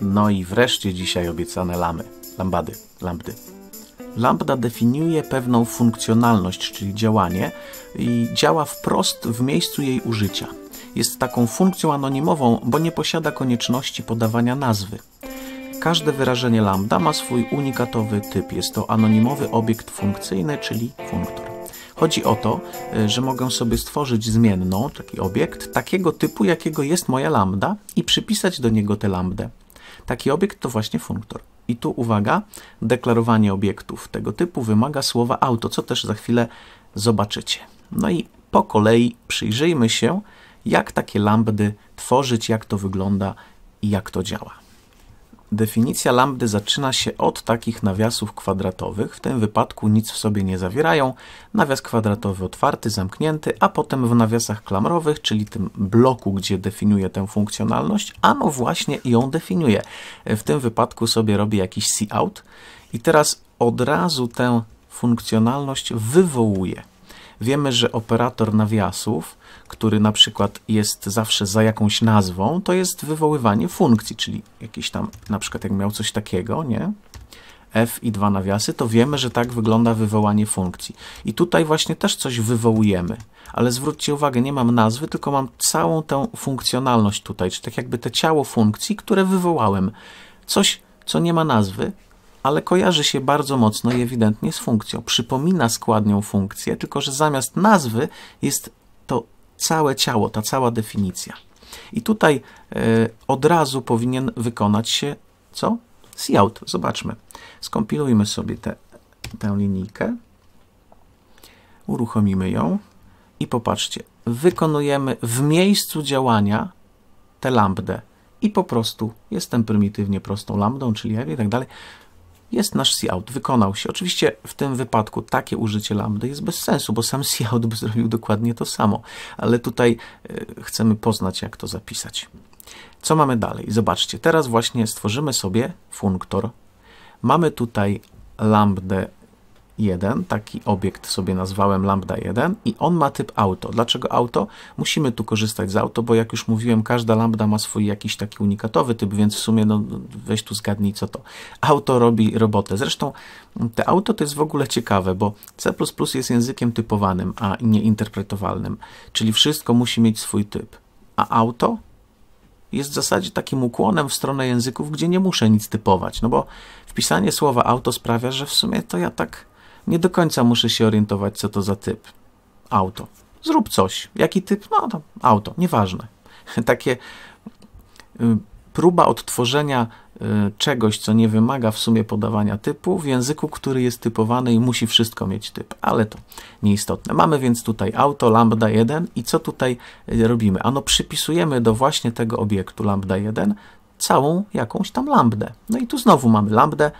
No i wreszcie dzisiaj obiecane lamy, lambady, lambdy. Lambda definiuje pewną funkcjonalność, czyli działanie i działa wprost w miejscu jej użycia. Jest taką funkcją anonimową, bo nie posiada konieczności podawania nazwy. Każde wyrażenie lambda ma swój unikatowy typ. Jest to anonimowy obiekt funkcyjny, czyli funktor. Chodzi o to, e, że mogę sobie stworzyć zmienną, taki obiekt, takiego typu, jakiego jest moja lambda i przypisać do niego tę lambdę. Taki obiekt to właśnie funktor. I tu uwaga, deklarowanie obiektów tego typu wymaga słowa auto, co też za chwilę zobaczycie. No i po kolei przyjrzyjmy się, jak takie lambdy tworzyć, jak to wygląda i jak to działa. Definicja lambdy zaczyna się od takich nawiasów kwadratowych, w tym wypadku nic w sobie nie zawierają, nawias kwadratowy otwarty, zamknięty, a potem w nawiasach klamrowych, czyli tym bloku, gdzie definiuję tę funkcjonalność, a no właśnie ją definiuję. W tym wypadku sobie robi jakiś cout i teraz od razu tę funkcjonalność wywołuje. Wiemy, że operator nawiasów, który na przykład jest zawsze za jakąś nazwą, to jest wywoływanie funkcji, czyli jakiś tam, na przykład jak miał coś takiego, nie? f i dwa nawiasy, to wiemy, że tak wygląda wywołanie funkcji. I tutaj właśnie też coś wywołujemy. Ale zwróćcie uwagę, nie mam nazwy, tylko mam całą tę funkcjonalność tutaj, czyli tak jakby to ciało funkcji, które wywołałem. Coś, co nie ma nazwy, ale kojarzy się bardzo mocno i ewidentnie z funkcją. Przypomina składnią funkcję, tylko że zamiast nazwy jest to całe ciało, ta cała definicja. I tutaj y, od razu powinien wykonać się co? Cout. Zobaczmy. Skompilujmy sobie te, tę linijkę. Uruchomimy ją i popatrzcie. Wykonujemy w miejscu działania tę lambdę i po prostu jestem prymitywnie prostą lambdą, czyli i tak dalej jest nasz cout, wykonał się. Oczywiście w tym wypadku takie użycie lambda jest bez sensu, bo sam cout by zrobił dokładnie to samo, ale tutaj e, chcemy poznać, jak to zapisać. Co mamy dalej? Zobaczcie, teraz właśnie stworzymy sobie funktor. Mamy tutaj lambda 1, taki obiekt sobie nazwałem lambda 1 i on ma typ auto. Dlaczego auto? Musimy tu korzystać z auto, bo jak już mówiłem, każda lambda ma swój jakiś taki unikatowy typ, więc w sumie no, weź tu zgadnij co to. Auto robi robotę. Zresztą te auto to jest w ogóle ciekawe, bo C++ jest językiem typowanym, a nie interpretowalnym, czyli wszystko musi mieć swój typ. A auto jest w zasadzie takim ukłonem w stronę języków, gdzie nie muszę nic typować, no bo wpisanie słowa auto sprawia, że w sumie to ja tak nie do końca muszę się orientować, co to za typ. Auto. Zrób coś. Jaki typ? No, to no, auto. Nieważne. Takie y, próba odtworzenia y, czegoś, co nie wymaga w sumie podawania typu w języku, który jest typowany i musi wszystko mieć typ, ale to nieistotne. Mamy więc tutaj auto lambda 1 i co tutaj y, robimy? Ano przypisujemy do właśnie tego obiektu lambda 1 całą jakąś tam lambdę. No i tu znowu mamy lambdę,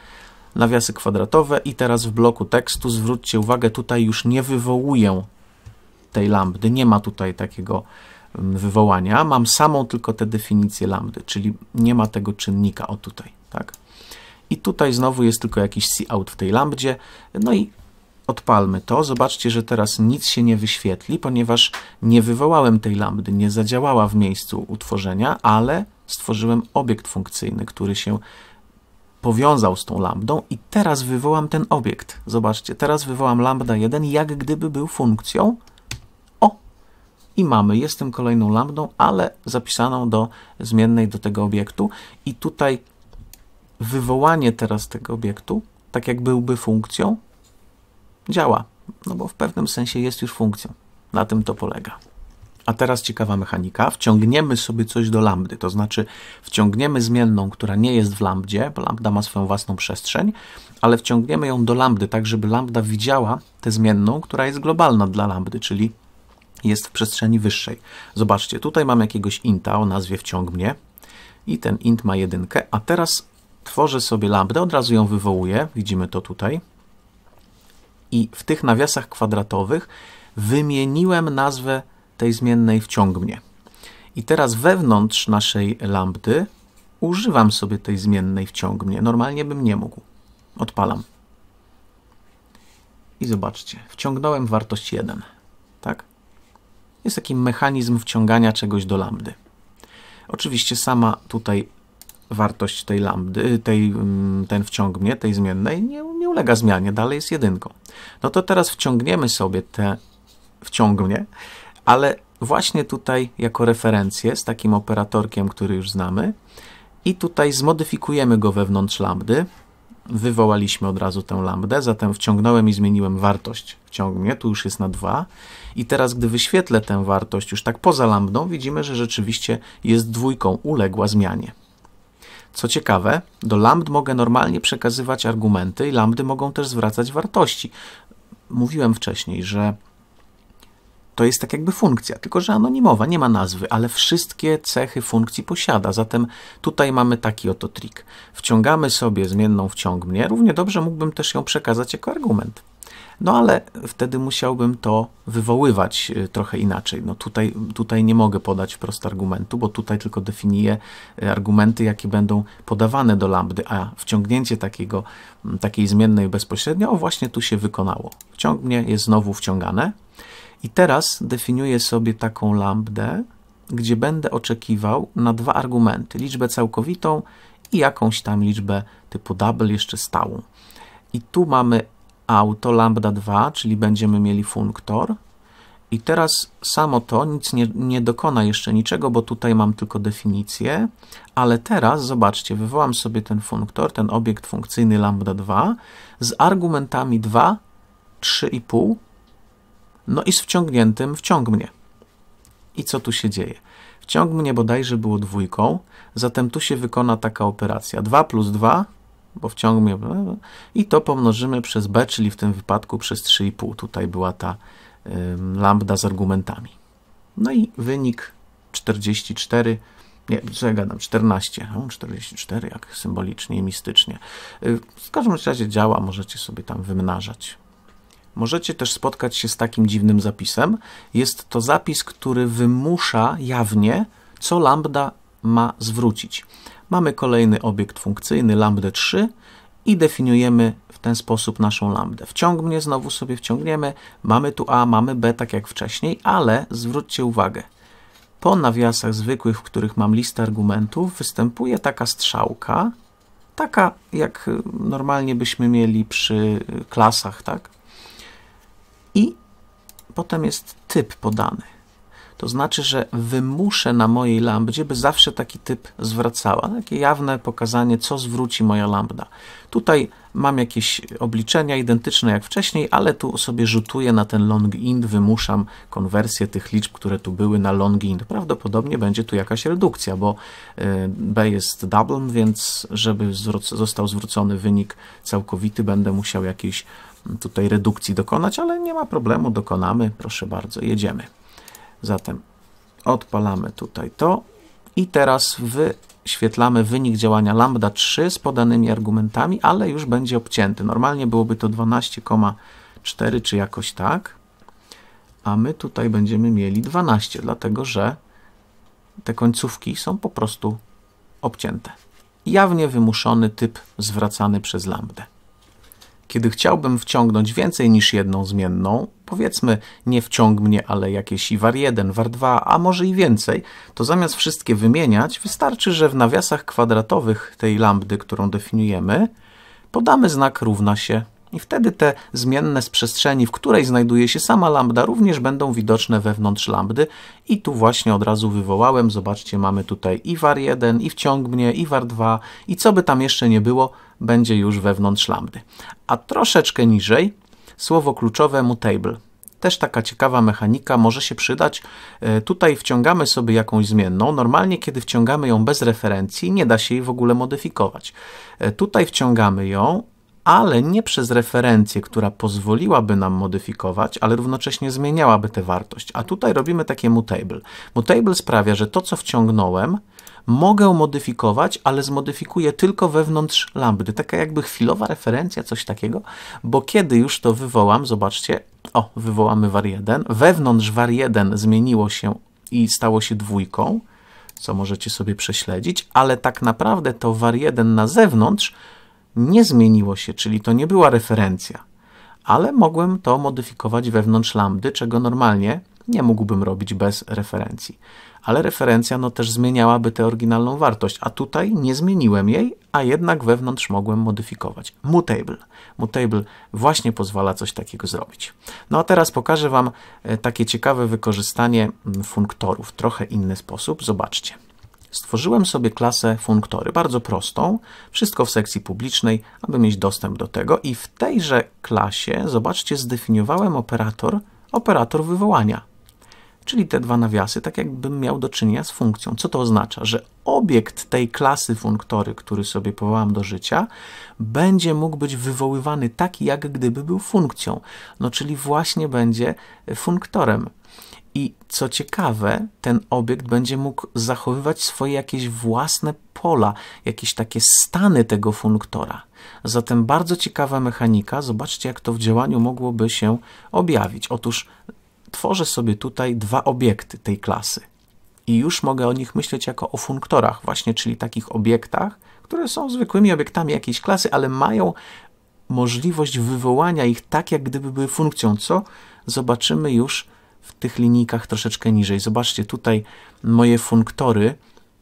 nawiasy kwadratowe i teraz w bloku tekstu zwróćcie uwagę, tutaj już nie wywołuję tej lambdy, nie ma tutaj takiego mm, wywołania, mam samą tylko tę definicję lambdy, czyli nie ma tego czynnika, o tutaj, tak? I tutaj znowu jest tylko jakiś cout w tej lambdzie, no i odpalmy to, zobaczcie, że teraz nic się nie wyświetli, ponieważ nie wywołałem tej lambdy, nie zadziałała w miejscu utworzenia, ale stworzyłem obiekt funkcyjny, który się powiązał z tą lambdą i teraz wywołam ten obiekt. Zobaczcie, teraz wywołam lambda 1, jak gdyby był funkcją. O! I mamy, jestem kolejną lambdą, ale zapisaną do zmiennej do tego obiektu. I tutaj wywołanie teraz tego obiektu, tak jak byłby funkcją, działa. No bo w pewnym sensie jest już funkcją. Na tym to polega. A teraz ciekawa mechanika. Wciągniemy sobie coś do lambdy, to znaczy wciągniemy zmienną, która nie jest w lambdzie, bo lambda ma swoją własną przestrzeń, ale wciągniemy ją do lambdy, tak żeby lambda widziała tę zmienną, która jest globalna dla lambdy, czyli jest w przestrzeni wyższej. Zobaczcie, tutaj mam jakiegoś inta o nazwie wciąg mnie i ten int ma jedynkę, a teraz tworzę sobie lambdę, od razu ją wywołuję, widzimy to tutaj. I w tych nawiasach kwadratowych wymieniłem nazwę tej zmiennej wciągnie. I teraz wewnątrz naszej lambdy używam sobie tej zmiennej wciągnie. Normalnie bym nie mógł. Odpalam. I zobaczcie, wciągnąłem wartość 1. Tak? Jest taki mechanizm wciągania czegoś do lambdy. Oczywiście sama tutaj wartość tej lambdy, tej, mm, ten wciągnie, tej zmiennej, nie, nie ulega zmianie, dalej jest jedynką. No to teraz wciągniemy sobie te wciągnie ale właśnie tutaj jako referencję z takim operatorkiem, który już znamy i tutaj zmodyfikujemy go wewnątrz lambdy. Wywołaliśmy od razu tę lambdę, zatem wciągnąłem i zmieniłem wartość wciągnie, tu już jest na 2 i teraz gdy wyświetlę tę wartość już tak poza lambdą, widzimy, że rzeczywiście jest dwójką, uległa zmianie. Co ciekawe, do lambd mogę normalnie przekazywać argumenty i lambdy mogą też zwracać wartości. Mówiłem wcześniej, że to jest tak jakby funkcja, tylko że anonimowa, nie ma nazwy, ale wszystkie cechy funkcji posiada. Zatem tutaj mamy taki oto trik. Wciągamy sobie zmienną wciąg mnie, równie dobrze mógłbym też ją przekazać jako argument. No ale wtedy musiałbym to wywoływać y, trochę inaczej. No tutaj, tutaj nie mogę podać wprost argumentu, bo tutaj tylko definiuję y, argumenty, jakie będą podawane do lambdy, a wciągnięcie takiego, takiej zmiennej bezpośrednio, o właśnie tu się wykonało. Wciągnie jest znowu wciągane. I teraz definiuję sobie taką lambdę, gdzie będę oczekiwał na dwa argumenty, liczbę całkowitą i jakąś tam liczbę typu double jeszcze stałą. I tu mamy auto lambda 2, czyli będziemy mieli funktor. I teraz samo to nic nie, nie dokona jeszcze niczego, bo tutaj mam tylko definicję, ale teraz zobaczcie, wywołam sobie ten funktor, ten obiekt funkcyjny lambda 2 z argumentami 2, 3,5 no i z wciągniętym wciąg mnie. I co tu się dzieje? Wciąg mnie bodajże było dwójką, zatem tu się wykona taka operacja. 2 plus 2, bo wciąg mnie... I to pomnożymy przez b, czyli w tym wypadku przez 3,5. Tutaj była ta y, lambda z argumentami. No i wynik 44 nie, co ja gadam, 14, no, 44, jak symbolicznie i mistycznie. Y, w każdym razie działa, możecie sobie tam wymnażać możecie też spotkać się z takim dziwnym zapisem. Jest to zapis, który wymusza jawnie, co lambda ma zwrócić. Mamy kolejny obiekt funkcyjny, lambda 3 i definiujemy w ten sposób naszą lambdę. Wciągnie, znowu sobie wciągniemy, mamy tu A, mamy B, tak jak wcześniej, ale zwróćcie uwagę, po nawiasach zwykłych, w których mam listę argumentów, występuje taka strzałka, taka jak y, normalnie byśmy mieli przy y, klasach, tak? i potem jest typ podany to znaczy, że wymuszę na mojej lambdzie, by zawsze taki typ zwracała. Takie jawne pokazanie, co zwróci moja lambda. Tutaj mam jakieś obliczenia identyczne jak wcześniej, ale tu sobie rzutuję na ten long int, wymuszam konwersję tych liczb, które tu były na long int. Prawdopodobnie będzie tu jakaś redukcja, bo y, b jest double, więc żeby został zwrócony wynik całkowity, będę musiał jakiejś tutaj redukcji dokonać, ale nie ma problemu, dokonamy, proszę bardzo, jedziemy. Zatem odpalamy tutaj to i teraz wyświetlamy wynik działania lambda 3 z podanymi argumentami, ale już będzie obcięty. Normalnie byłoby to 12,4 czy jakoś tak, a my tutaj będziemy mieli 12, dlatego że te końcówki są po prostu obcięte. Jawnie wymuszony typ zwracany przez lambdę. Kiedy chciałbym wciągnąć więcej niż jedną zmienną, powiedzmy nie wciąg mnie, ale jakieś i war 1, war 2, a może i więcej, to zamiast wszystkie wymieniać, wystarczy, że w nawiasach kwadratowych tej lambdy, którą definiujemy, podamy znak równa się i wtedy te zmienne z przestrzeni, w której znajduje się sama lambda, również będą widoczne wewnątrz lambdy. I tu właśnie od razu wywołałem, zobaczcie, mamy tutaj i var 1, i wciąg mnie, i var 2, i co by tam jeszcze nie było, będzie już wewnątrz lambdy. A troszeczkę niżej słowo kluczowe mutable. Też taka ciekawa mechanika może się przydać. E, tutaj wciągamy sobie jakąś zmienną. Normalnie, kiedy wciągamy ją bez referencji, nie da się jej w ogóle modyfikować. E, tutaj wciągamy ją, ale nie przez referencję, która pozwoliłaby nam modyfikować, ale równocześnie zmieniałaby tę wartość. A tutaj robimy takie mutable. Mutable sprawia, że to, co wciągnąłem, mogę modyfikować, ale zmodyfikuję tylko wewnątrz lambdy. Taka jakby chwilowa referencja, coś takiego, bo kiedy już to wywołam, zobaczcie, o, wywołamy var 1, wewnątrz var 1 zmieniło się i stało się dwójką, co możecie sobie prześledzić, ale tak naprawdę to var 1 na zewnątrz nie zmieniło się, czyli to nie była referencja, ale mogłem to modyfikować wewnątrz lambdy, czego normalnie nie mógłbym robić bez referencji. Ale referencja no, też zmieniałaby tę oryginalną wartość, a tutaj nie zmieniłem jej, a jednak wewnątrz mogłem modyfikować. Mutable. Mutable właśnie pozwala coś takiego zrobić. No a teraz pokażę Wam e, takie ciekawe wykorzystanie mm, funktorów, trochę inny sposób. Zobaczcie. Stworzyłem sobie klasę funktory, bardzo prostą, wszystko w sekcji publicznej, aby mieć dostęp do tego i w tejże klasie, zobaczcie, zdefiniowałem operator, operator wywołania czyli te dwa nawiasy, tak jakbym miał do czynienia z funkcją. Co to oznacza? Że obiekt tej klasy funktory, który sobie powołam do życia, będzie mógł być wywoływany taki, jak gdyby był funkcją, no czyli właśnie będzie funktorem. I co ciekawe, ten obiekt będzie mógł zachowywać swoje jakieś własne pola, jakieś takie stany tego funktora. Zatem bardzo ciekawa mechanika. Zobaczcie, jak to w działaniu mogłoby się objawić. Otóż tworzę sobie tutaj dwa obiekty tej klasy i już mogę o nich myśleć jako o funktorach właśnie, czyli takich obiektach, które są zwykłymi obiektami jakiejś klasy, ale mają możliwość wywołania ich tak, jak gdyby były funkcją, co zobaczymy już w tych linijkach troszeczkę niżej. Zobaczcie, tutaj moje funktory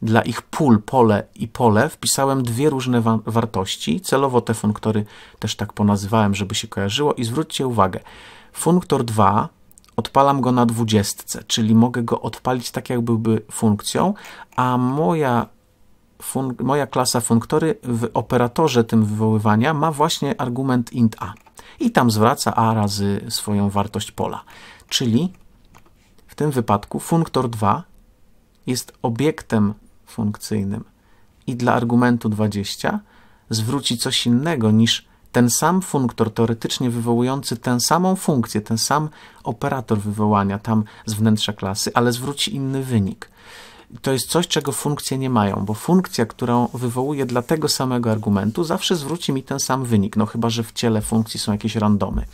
dla ich pól, pole i pole wpisałem dwie różne wa wartości. Celowo te funktory też tak ponazywałem, żeby się kojarzyło i zwróćcie uwagę, funktor 2 odpalam go na dwudziestce, czyli mogę go odpalić tak, jak byłby funkcją, a moja, fun, moja klasa funktory w operatorze tym wywoływania ma właśnie argument int a i tam zwraca a razy swoją wartość pola. Czyli w tym wypadku funktor 2 jest obiektem funkcyjnym i dla argumentu 20 zwróci coś innego niż ten sam funktor teoretycznie wywołujący tę samą funkcję, ten sam operator wywołania tam z wnętrza klasy, ale zwróci inny wynik. To jest coś, czego funkcje nie mają, bo funkcja, którą wywołuję dla tego samego argumentu, zawsze zwróci mi ten sam wynik, no chyba, że w ciele funkcji są jakieś randomy.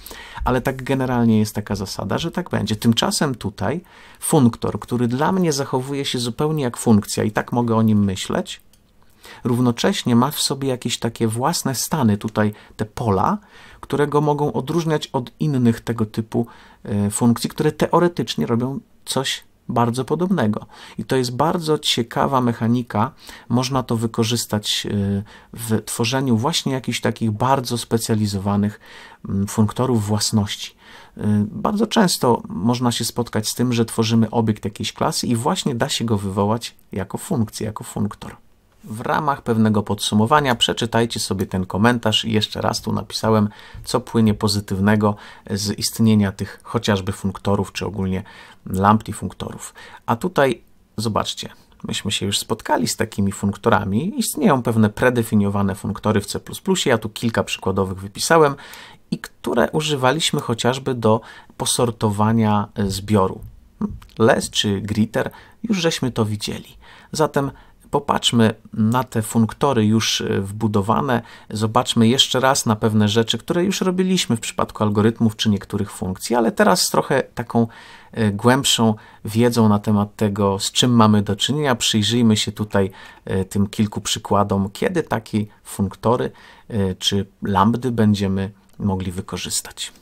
Ale tak generalnie jest taka zasada, że tak będzie. Tymczasem tutaj funktor, który dla mnie zachowuje się zupełnie jak funkcja i tak mogę o nim myśleć, równocześnie ma w sobie jakieś takie własne stany, tutaj te pola, które go mogą odróżniać od innych tego typu e, funkcji, które teoretycznie robią coś bardzo podobnego. I to jest bardzo ciekawa mechanika. Można to wykorzystać e, w tworzeniu właśnie jakichś takich bardzo specjalizowanych mm, funktorów własności. E, bardzo często można się spotkać z tym, że tworzymy obiekt jakiejś klasy i właśnie da się go wywołać jako funkcję, jako funktor w ramach pewnego podsumowania przeczytajcie sobie ten komentarz i jeszcze raz tu napisałem, co płynie pozytywnego z istnienia tych chociażby funktorów, czy ogólnie funktorów. A tutaj zobaczcie, myśmy się już spotkali z takimi funktorami. Istnieją pewne predefiniowane funktory w C++, ja tu kilka przykładowych wypisałem i które używaliśmy chociażby do posortowania zbioru. Hmm, LES czy GRITER, już żeśmy to widzieli. Zatem Popatrzmy na te funktory już e, wbudowane, zobaczmy jeszcze raz na pewne rzeczy, które już robiliśmy w przypadku algorytmów czy niektórych funkcji, ale teraz z trochę taką e, głębszą wiedzą na temat tego, z czym mamy do czynienia. Przyjrzyjmy się tutaj e, tym kilku przykładom, kiedy takie funktory czy lambdy będziemy mogli wykorzystać.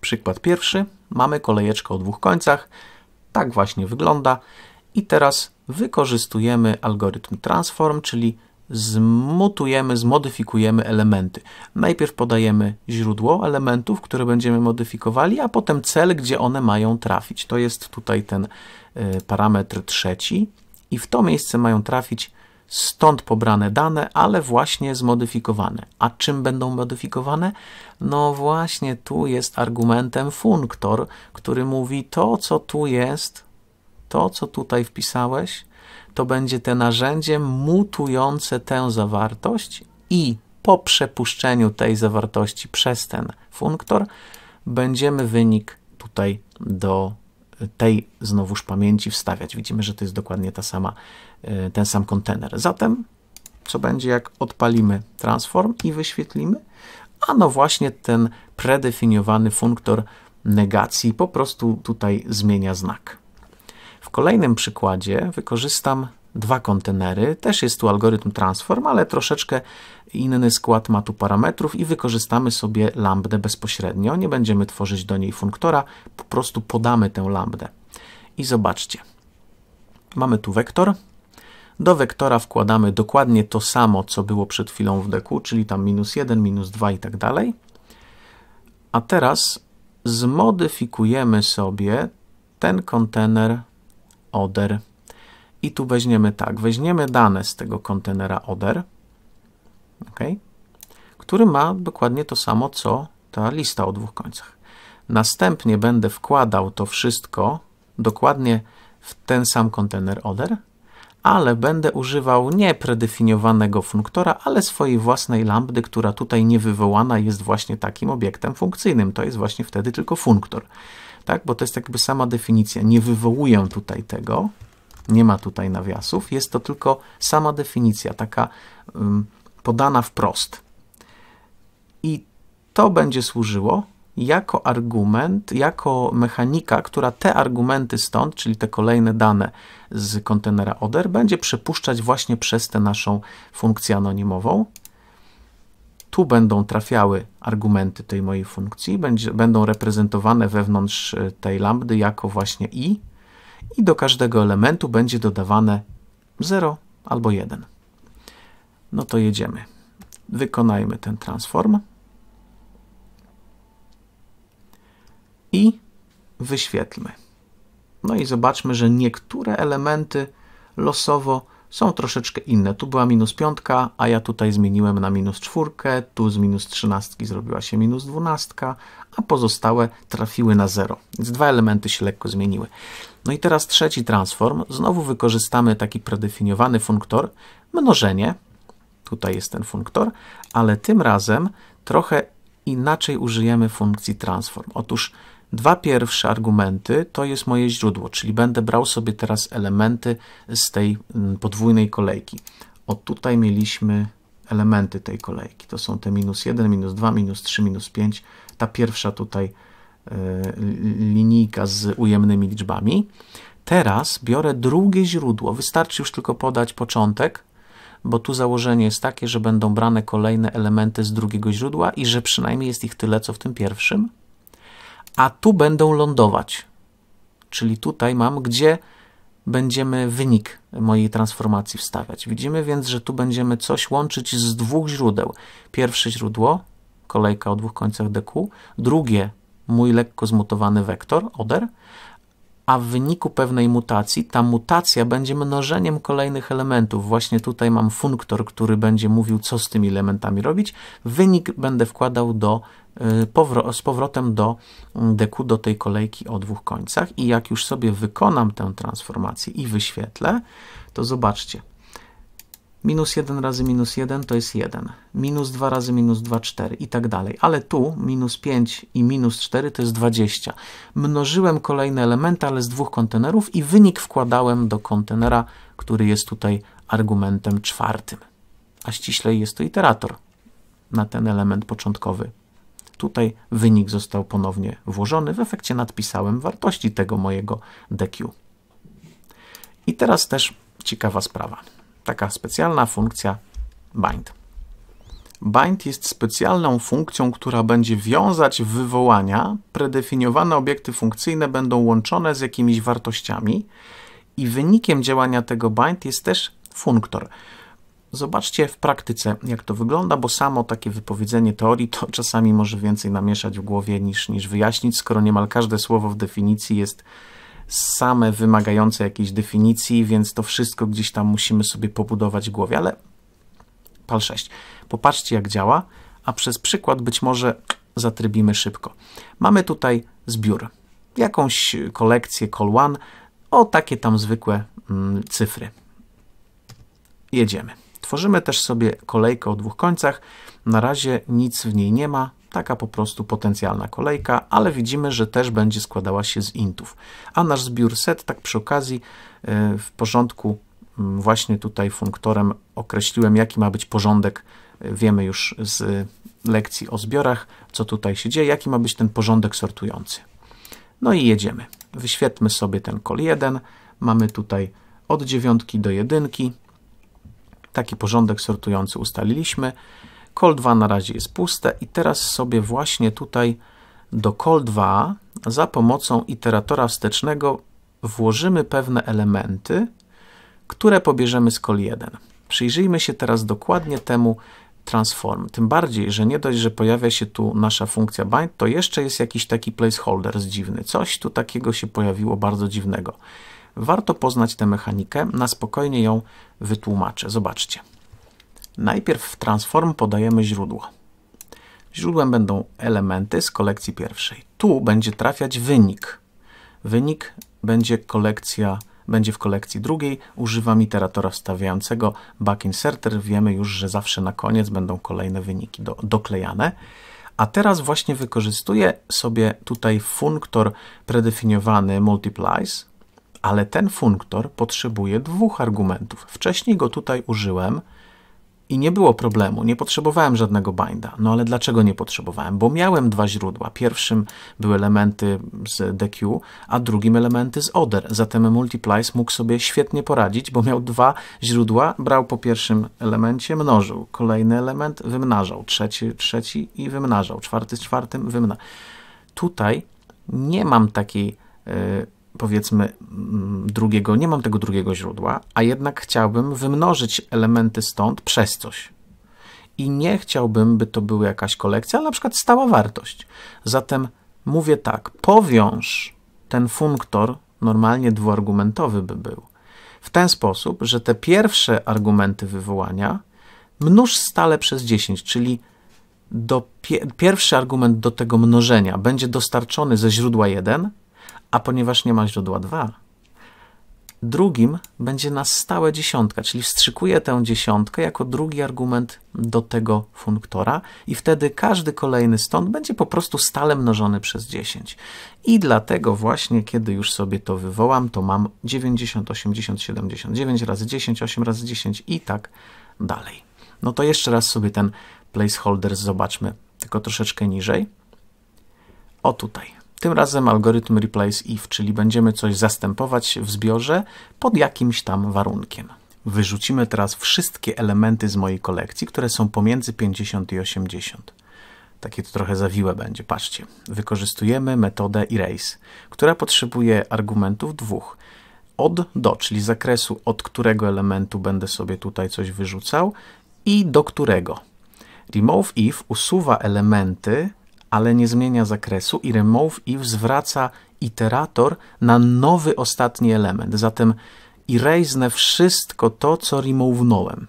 Przykład pierwszy. Mamy kolejeczkę o dwóch końcach. Tak właśnie wygląda. I teraz wykorzystujemy algorytm transform, czyli zmutujemy, zmodyfikujemy elementy. Najpierw podajemy źródło elementów, które będziemy modyfikowali, a potem cel, gdzie one mają trafić. To jest tutaj ten e, parametr trzeci i w to miejsce mają trafić stąd pobrane dane, ale właśnie zmodyfikowane. A czym będą modyfikowane? No właśnie tu jest argumentem funktor, który mówi to, co tu jest, to, co tutaj wpisałeś, to będzie te narzędzie mutujące tę zawartość i po przepuszczeniu tej zawartości przez ten funktor będziemy wynik tutaj do y, tej znowuż pamięci wstawiać. Widzimy, że to jest dokładnie ta sama, y, ten sam kontener. Zatem co będzie jak odpalimy transform i wyświetlimy? A no właśnie ten predefiniowany funktor negacji po prostu tutaj zmienia znak. W kolejnym przykładzie wykorzystam dwa kontenery. Też jest tu algorytm transform, ale troszeczkę inny skład ma tu parametrów i wykorzystamy sobie lambdę bezpośrednio. Nie będziemy tworzyć do niej funktora, po prostu podamy tę lambdę. I zobaczcie, mamy tu wektor. Do wektora wkładamy dokładnie to samo, co było przed chwilą w deku, czyli tam minus 1, minus 2 i tak dalej. A teraz zmodyfikujemy sobie ten kontener oder. I tu weźmiemy tak, weźmiemy dane z tego kontenera oder, ok, który ma dokładnie to samo, co ta lista o dwóch końcach. Następnie będę wkładał to wszystko dokładnie w ten sam kontener oder, ale będę używał nie predefiniowanego funktora, ale swojej własnej lambdy, która tutaj niewywołana jest właśnie takim obiektem funkcyjnym. To jest właśnie wtedy tylko funktor tak? bo to jest jakby sama definicja. Nie wywołuję tutaj tego, nie ma tutaj nawiasów, jest to tylko sama definicja, taka um, podana wprost. I to będzie służyło jako argument, jako mechanika, która te argumenty stąd, czyli te kolejne dane z kontenera oder, będzie przepuszczać właśnie przez tę naszą funkcję anonimową. Tu będą trafiały argumenty tej mojej funkcji, będzie, będą reprezentowane wewnątrz e, tej lambdy jako właśnie i i do każdego elementu będzie dodawane 0 albo 1. No to jedziemy. Wykonajmy ten transform i wyświetlmy. No i zobaczmy, że niektóre elementy losowo są troszeczkę inne. Tu była minus piątka, a ja tutaj zmieniłem na minus czwórkę, tu z minus trzynastki zrobiła się minus dwunastka, a pozostałe trafiły na zero. Więc dwa elementy się lekko zmieniły. No i teraz trzeci transform. Znowu wykorzystamy taki predefiniowany funktor, mnożenie. Tutaj jest ten funktor, ale tym razem trochę inaczej użyjemy funkcji transform. Otóż Dwa pierwsze argumenty to jest moje źródło, czyli będę brał sobie teraz elementy z tej mm, podwójnej kolejki. Od tutaj mieliśmy elementy tej kolejki. To są te minus 1, minus 2, minus 3, minus 5. Ta pierwsza tutaj e, linijka z ujemnymi liczbami. Teraz biorę drugie źródło. Wystarczy już tylko podać początek, bo tu założenie jest takie, że będą brane kolejne elementy z drugiego źródła i że przynajmniej jest ich tyle, co w tym pierwszym a tu będą lądować. Czyli tutaj mam, gdzie będziemy wynik mojej transformacji wstawiać. Widzimy więc, że tu będziemy coś łączyć z dwóch źródeł. Pierwsze źródło, kolejka o dwóch końcach DQ, drugie mój lekko zmutowany wektor, oder, a w wyniku pewnej mutacji ta mutacja będzie mnożeniem kolejnych elementów. Właśnie tutaj mam funktor, który będzie mówił, co z tymi elementami robić. Wynik będę wkładał do Y, z powrotem do mm, deku, do tej kolejki o dwóch końcach i jak już sobie wykonam tę transformację i wyświetlę, to zobaczcie. Minus 1 razy minus 1 to jest 1. Minus 2 razy minus 2, 4 i tak dalej. Ale tu minus 5 i minus 4 to jest 20. Mnożyłem kolejne elementy, ale z dwóch kontenerów i wynik wkładałem do kontenera, który jest tutaj argumentem czwartym. A ściślej jest to iterator na ten element początkowy Tutaj wynik został ponownie włożony, w efekcie nadpisałem wartości tego mojego DQ. I teraz też ciekawa sprawa. Taka specjalna funkcja bind. Bind jest specjalną funkcją, która będzie wiązać wywołania. Predefiniowane obiekty funkcyjne będą łączone z jakimiś wartościami i wynikiem działania tego bind jest też funktor. Zobaczcie w praktyce, jak to wygląda, bo samo takie wypowiedzenie teorii to czasami może więcej namieszać w głowie niż, niż wyjaśnić, skoro niemal każde słowo w definicji jest same wymagające jakiejś definicji, więc to wszystko gdzieś tam musimy sobie pobudować w głowie, ale PAL 6. Popatrzcie jak działa, a przez przykład być może zatrybimy szybko. Mamy tutaj zbiór, jakąś kolekcję Call One o takie tam zwykłe mm, cyfry. Jedziemy. Tworzymy też sobie kolejkę o dwóch końcach. Na razie nic w niej nie ma, taka po prostu potencjalna kolejka, ale widzimy, że też będzie składała się z intów. A nasz zbiór set, tak przy okazji, y, w porządku mm, właśnie tutaj funktorem określiłem, jaki ma być porządek, wiemy już z lekcji o zbiorach, co tutaj się dzieje, jaki ma być ten porządek sortujący. No i jedziemy. Wyświetlmy sobie ten kol 1, mamy tutaj od dziewiątki do jedynki, Taki porządek sortujący ustaliliśmy. Call 2 na razie jest puste i teraz sobie właśnie tutaj do Call 2 za pomocą iteratora wstecznego włożymy pewne elementy, które pobierzemy z Call 1. Przyjrzyjmy się teraz dokładnie temu transform. Tym bardziej, że nie dość, że pojawia się tu nasza funkcja bind, to jeszcze jest jakiś taki placeholder dziwny. Coś tu takiego się pojawiło bardzo dziwnego. Warto poznać tę mechanikę, na spokojnie ją wytłumaczę. Zobaczcie. Najpierw w transform podajemy źródło. Źródłem będą elementy z kolekcji pierwszej. Tu będzie trafiać wynik. Wynik będzie, kolekcja, będzie w kolekcji drugiej. Używam iteratora wstawiającego back inserter. Wiemy już, że zawsze na koniec będą kolejne wyniki do, doklejane. A teraz właśnie wykorzystuję sobie tutaj funktor predefiniowany multiplies ale ten funktor potrzebuje dwóch argumentów. Wcześniej go tutaj użyłem i nie było problemu, nie potrzebowałem żadnego binda. No ale dlaczego nie potrzebowałem? Bo miałem dwa źródła. Pierwszym były elementy z DQ, a drugim elementy z other. Zatem multiplies mógł sobie świetnie poradzić, bo miał dwa źródła, brał po pierwszym elemencie, mnożył. Kolejny element wymnażał, trzeci, trzeci i wymnażał, czwarty z czwartym wymnażał. Tutaj nie mam takiej yy, powiedzmy mm, drugiego, nie mam tego drugiego źródła, a jednak chciałbym wymnożyć elementy stąd przez coś. I nie chciałbym, by to była jakaś kolekcja, ale na przykład stała wartość. Zatem mówię tak, powiąż ten funktor, normalnie dwuargumentowy by był, w ten sposób, że te pierwsze argumenty wywołania mnóż stale przez 10, czyli do pie pierwszy argument do tego mnożenia będzie dostarczony ze źródła 1, a ponieważ nie ma źródła 2, drugim będzie na stałe dziesiątka, czyli wstrzykuję tę dziesiątkę jako drugi argument do tego funktora i wtedy każdy kolejny stąd będzie po prostu stale mnożony przez 10. I dlatego właśnie, kiedy już sobie to wywołam, to mam 90, 80, 79 razy 10, 8 razy 10 i tak dalej. No to jeszcze raz sobie ten placeholder zobaczmy, tylko troszeczkę niżej. O tutaj. Tym razem algorytm replace if, czyli będziemy coś zastępować w zbiorze pod jakimś tam warunkiem. Wyrzucimy teraz wszystkie elementy z mojej kolekcji, które są pomiędzy 50 i 80. Takie to trochę zawiłe będzie, patrzcie. Wykorzystujemy metodę erase, która potrzebuje argumentów dwóch. Od do, czyli zakresu, od którego elementu będę sobie tutaj coś wyrzucał i do którego. Remove if usuwa elementy, ale nie zmienia zakresu i remove if zwraca iterator na nowy ostatni element. Zatem erasenę wszystko to, co removenąłem.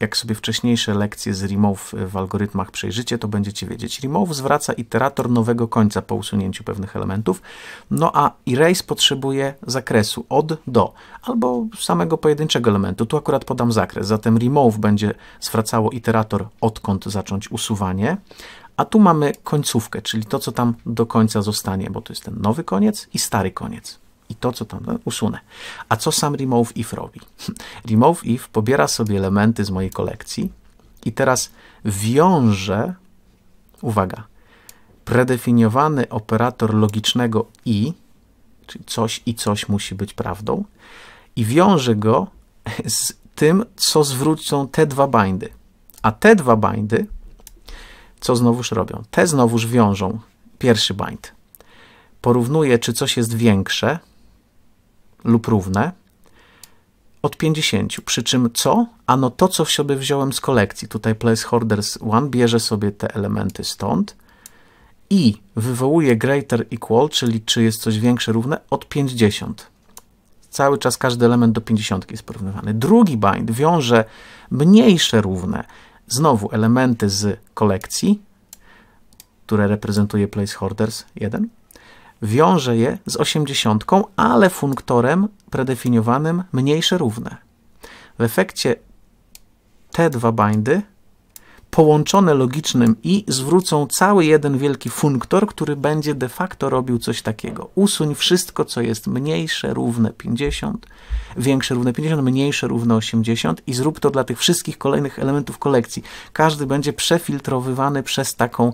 Jak sobie wcześniejsze lekcje z remove w algorytmach przejrzycie, to będziecie wiedzieć. Remove zwraca iterator nowego końca po usunięciu pewnych elementów, no a erase potrzebuje zakresu od do albo samego pojedynczego elementu. Tu akurat podam zakres, zatem remove będzie zwracało iterator odkąd zacząć usuwanie, a tu mamy końcówkę, czyli to, co tam do końca zostanie, bo to jest ten nowy koniec i stary koniec. I to, co tam no, usunę. A co sam remove if robi? remove if pobiera sobie elementy z mojej kolekcji i teraz wiąże, uwaga, predefiniowany operator logicznego i, czyli coś i coś musi być prawdą, i wiąże go z tym, co zwrócą te dwa bindy. A te dwa bindy co znowuż robią? Te znowuż wiążą pierwszy bind. Porównuje, czy coś jest większe lub równe od 50. Przy czym co? Ano to, co w sobie wziąłem z kolekcji. Tutaj placeholders 1 bierze sobie te elementy stąd i wywołuje greater equal, czyli czy jest coś większe równe od 50. Cały czas każdy element do 50 jest porównywany. Drugi bind wiąże mniejsze równe Znowu elementy z kolekcji, które reprezentuje placeholders 1. Wiąże je z osiemdziesiątką, ale funktorem predefiniowanym mniejsze równe. W efekcie te dwa bindy połączone logicznym i zwrócą cały jeden wielki funktor, który będzie de facto robił coś takiego. Usuń wszystko, co jest mniejsze równe 50, większe równe 50, mniejsze równe 80 i zrób to dla tych wszystkich kolejnych elementów kolekcji. Każdy będzie przefiltrowywany przez taką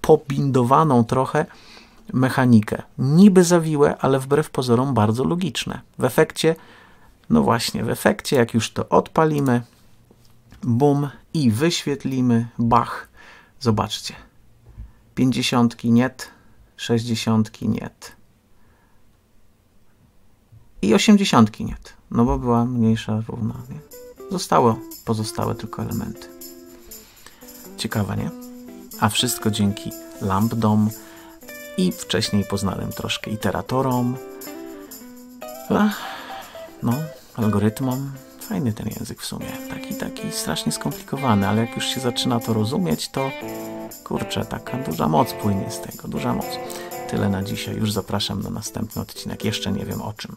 pobindowaną trochę mechanikę. Niby zawiłe, ale wbrew pozorom bardzo logiczne. W efekcie, no właśnie, w efekcie, jak już to odpalimy, bum, i wyświetlimy, bach, zobaczcie, pięćdziesiątki niet, sześćdziesiątki niet i osiemdziesiątki niet, no bo była mniejsza równa, nie? Zostało pozostałe tylko elementy. Ciekawe, nie? A wszystko dzięki lambdom i wcześniej poznanym troszkę iteratorom, no, algorytmom, Fajny ten język w sumie. Taki, taki strasznie skomplikowany, ale jak już się zaczyna to rozumieć, to kurczę, taka duża moc płynie z tego, duża moc. Tyle na dzisiaj. Już zapraszam na następny odcinek. Jeszcze nie wiem o czym.